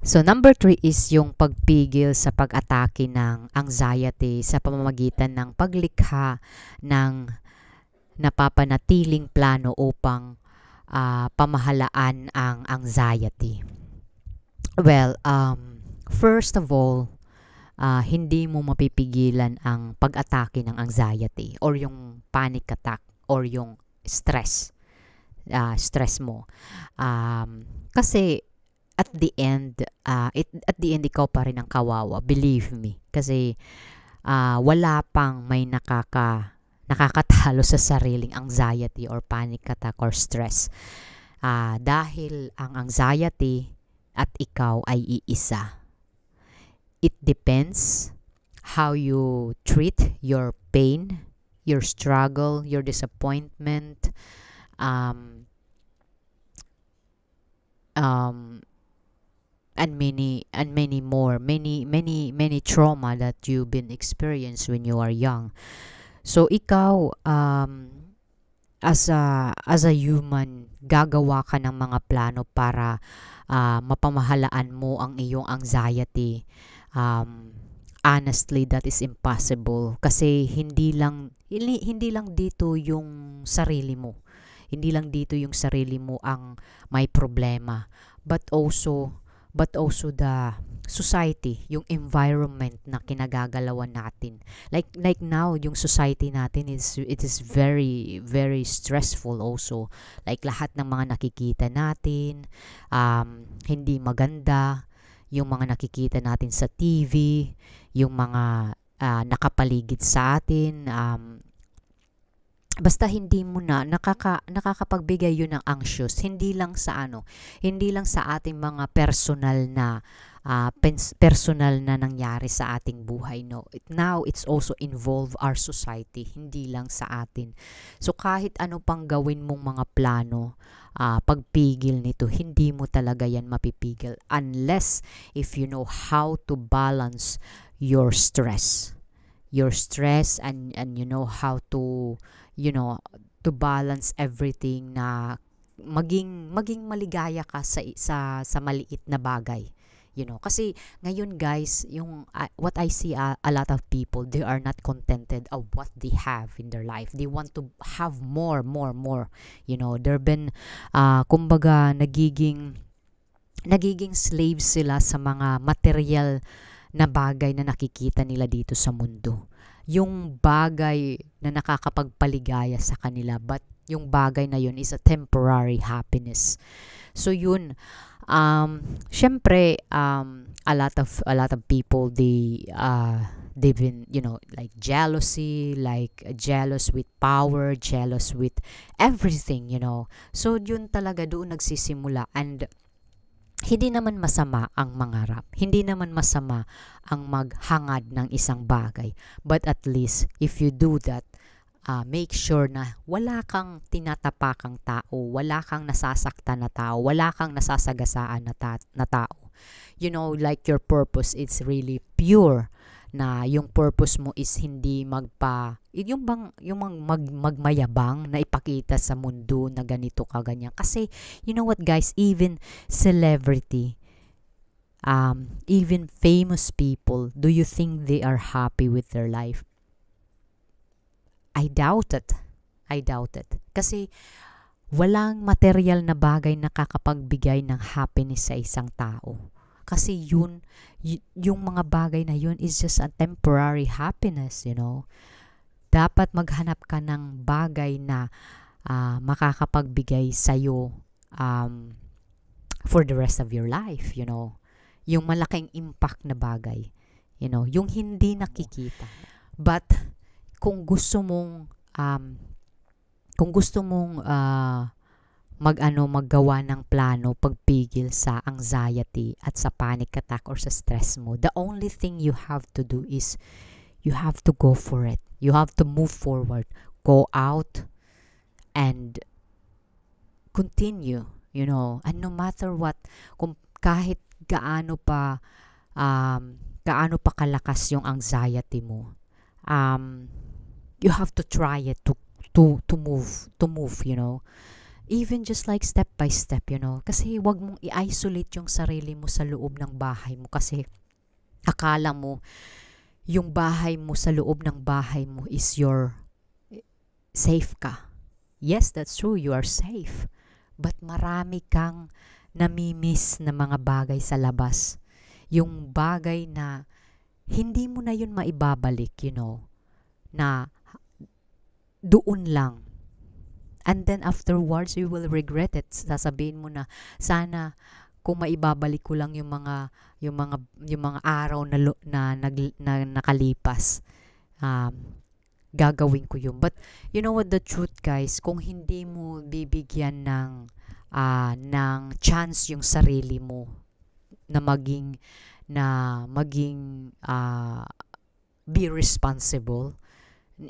So number three is yung pagpigil sa pag-atake ng anxiety sa pamamagitan ng paglikha ng napapanatiling plano upang uh, pamahalaan ang anxiety. Well, um, first of all, uh, hindi mo mapipigilan ang pag-atake ng anxiety or yung panic attack or yung stress. Uh, stress mo. Um, kasi at the end, uh, it, at the end, ikaw pa rin ang kawawa. Believe me. Kasi, uh, wala pang may nakaka, nakakatalo sa sariling anxiety or panic attack or stress. Uh, dahil ang anxiety at ikaw ay iisa. It depends how you treat your pain, your struggle, your disappointment, um, um, and many and many more many many many trauma that you've been experienced when you are young so ikaw um, as a as a human gagawa ka ng mga plano para uh, mapamahalaan mo ang iyong anxiety um, honestly that is impossible kasi hindi lang hindi, hindi lang dito yung sarili mo hindi lang dito yung sarili mo ang may problema but also but also the society, yung environment na kinagagalawan natin. Like like now, yung society natin is it is very very stressful also. Like lahat ng mga nakikita natin, um, hindi maganda yung mga nakikita natin sa TV, yung mga uh, nakapaligid sa atin, um, basta hindi mo na nakaka, nakakapagbigay yun ng anxious hindi lang sa ano hindi lang sa ating mga personal na uh, pens- personal na nangyari sa ating buhay no it, now it's also involve our society hindi lang sa atin so kahit ano pang gawin mong mga plano uh, pagpigil nito hindi mo talaga yan mapipigil unless if you know how to balance your stress your stress and and you know how to you know to balance everything na maging maging maligaya ka sa sa sa maliit na bagay you know kasi ngayon guys yung uh, what i see uh, a lot of people they are not contented of what they have in their life they want to have more more more you know they've been uh, kumbaga nagiging nagiging slaves sila sa mga material na bagay na nakikita nila dito sa mundo. Yung bagay na nakakapagpaligaya sa kanila but yung bagay na yun is a temporary happiness. So yun, um, syempre, um, a lot of a lot of people they uh, they've been you know like jealousy like jealous with power jealous with everything you know so yun talaga doon nagsisimula and hindi naman masama ang mangarap. Hindi naman masama ang maghangad ng isang bagay. But at least, if you do that, uh, make sure na wala kang tinatapakang tao, wala kang nasasaktan na tao, wala kang nasasagasaan na, ta- na tao. You know, like your purpose, is really pure na yung purpose mo is hindi magpa yung bang yung mag, mag magmayabang na ipakita sa mundo na ganito ka ganyan kasi you know what guys even celebrity um even famous people do you think they are happy with their life I doubt it I doubt it kasi walang material na bagay na kakapagbigay ng happiness sa isang tao kasi yun yung mga bagay na yun is just a temporary happiness you know dapat maghanap ka ng bagay na uh, makakapagbigay sa iyo um, for the rest of your life you know yung malaking impact na bagay you know yung hindi nakikita but kung gusto mong um, kung gusto mong uh, magano maggawa ng plano pagpigil sa anxiety at sa panic attack or sa stress mo. The only thing you have to do is you have to go for it. You have to move forward. Go out and continue, you know. And no matter what, kung kahit gaano pa um, gaano pa kalakas yung anxiety mo, um, you have to try it to to to move to move, you know even just like step by step, you know. Kasi wag mong i-isolate yung sarili mo sa loob ng bahay mo kasi akala mo yung bahay mo sa loob ng bahay mo is your safe ka. Yes, that's true, you are safe. But marami kang namimiss na mga bagay sa labas. Yung bagay na hindi mo na yun maibabalik, you know, na doon lang And then afterwards, you will regret it. Sasabihin mo na, sana kung maibabalik ko lang yung mga yung mga yung mga araw na na, na, na nakalipas. Um, gagawin ko yun. But you know what the truth guys, kung hindi mo bibigyan ng uh, ng chance yung sarili mo na maging na maging uh, be responsible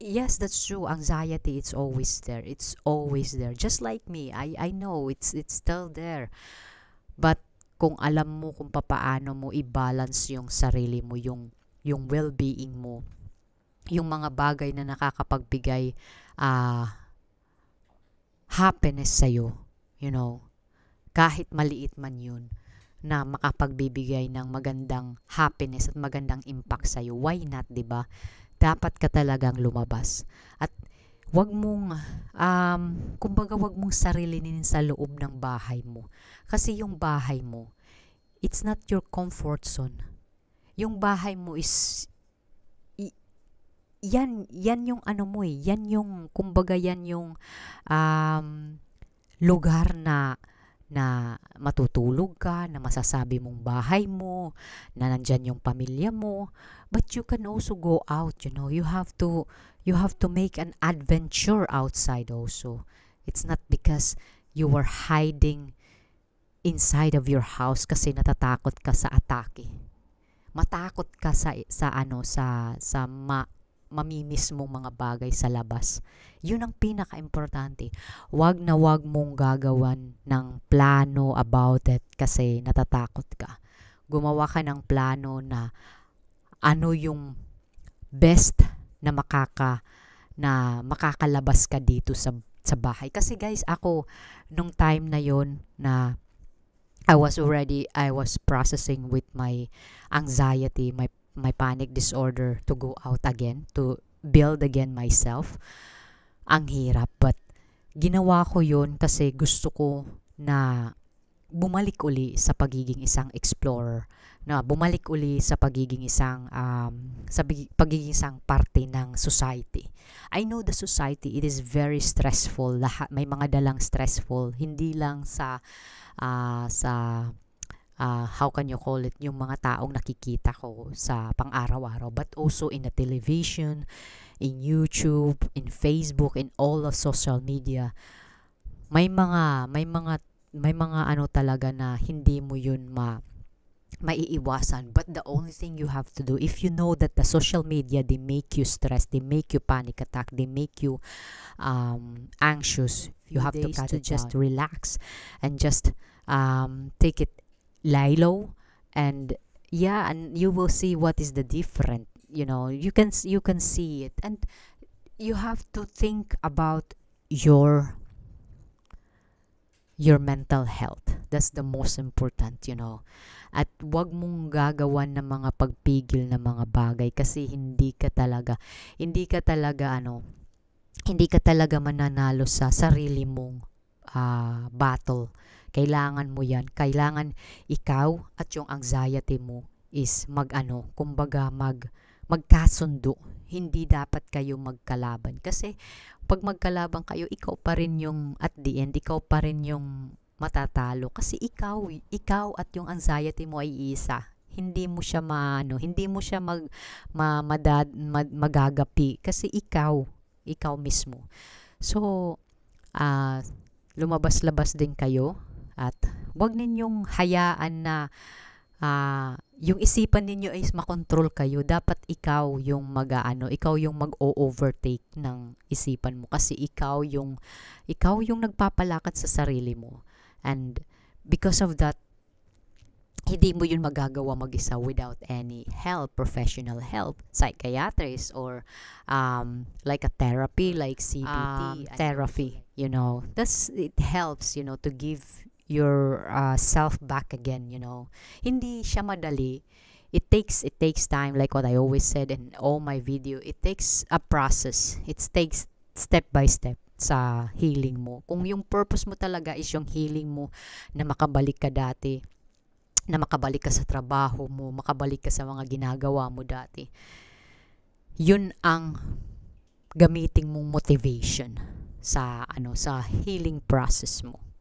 yes that's true anxiety it's always there it's always there just like me i i know it's it's still there but kung alam mo kung paano mo i-balance yung sarili mo yung yung well-being mo yung mga bagay na nakakapagbigay uh, happiness iyo you know, kahit maliit man yun, na makapagbibigay ng magandang happiness at magandang impact sa iyo Why not, 'di ba dapat ka talagang lumabas. At wag mong um, kumbaga wag mong sarilinin sa loob ng bahay mo. Kasi yung bahay mo, it's not your comfort zone. Yung bahay mo is i, yan yan yung ano mo eh, yan yung kumbaga yan yung um, lugar na na matutulog ka, na masasabi mong bahay mo, na nandyan yung pamilya mo. But you can also go out, you know. You have to you have to make an adventure outside also. It's not because you were hiding inside of your house kasi natatakot ka sa atake. Matakot ka sa sa ano sa sa ma, mamimiss mong mga bagay sa labas. Yun ang pinaka-importante. Huwag na huwag mong gagawan ng plano about it kasi natatakot ka. Gumawa ka ng plano na ano yung best na makaka na makakalabas ka dito sa sa bahay. Kasi guys, ako nung time na yon na I was already I was processing with my anxiety, my my panic disorder to go out again, to build again myself. Ang hirap. But ginawa ko yun kasi gusto ko na bumalik uli sa pagiging isang explorer na bumalik uli sa pagiging isang um, sa pagiging isang parte ng society. I know the society it is very stressful lahat may mga dalang stressful hindi lang sa uh, sa uh, how can you call it, yung mga taong nakikita ko sa pang-araw-araw, but also in the television, in YouTube, in Facebook, in all of social media, may mga, may mga, may mga ano talaga na hindi mo yun ma, maiiwasan. But the only thing you have to do, if you know that the social media, they make you stress, they make you panic attack, they make you um, anxious, you have to, to just relax and just um, take it Lilo and yeah and you will see what is the different you know you can you can see it and you have to think about your your mental health that's the most important you know at wag mong gagawan ng mga pagpigil ng mga bagay kasi hindi ka talaga hindi ka talaga ano hindi ka talaga mananalo sa sarili mong uh, battle kailangan mo yan. Kailangan ikaw at yung anxiety mo is mag-ano, kumbaga mag, magkasundo. Hindi dapat kayo magkalaban. Kasi pag magkalaban kayo, ikaw pa rin yung at the end, ikaw pa rin yung matatalo kasi ikaw ikaw at yung anxiety mo ay isa hindi mo siya maano, hindi mo siya mag ma, madad, mag, magagapi kasi ikaw, ikaw mismo. So, uh, lumabas-labas din kayo at wag ninyong hayaan na uh, yung isipan ninyo ay makontrol kayo. Dapat ikaw yung mag-ano, ikaw yung mag-overtake ng isipan mo kasi ikaw yung ikaw yung nagpapalakat sa sarili mo. And because of that hindi mo yun magagawa mag-isa without any help, professional help, psychiatrist or um, like a therapy, like CBT, um, ah, therapy, you know. That's, it helps, you know, to give your uh, self back again, you know. Hindi siya madali. It takes it takes time like what I always said in all my video. It takes a process. It takes step by step sa healing mo. Kung yung purpose mo talaga is yung healing mo na makabalik ka dati, na makabalik ka sa trabaho mo, makabalik ka sa mga ginagawa mo dati. Yun ang gamitin mong motivation sa ano sa healing process mo.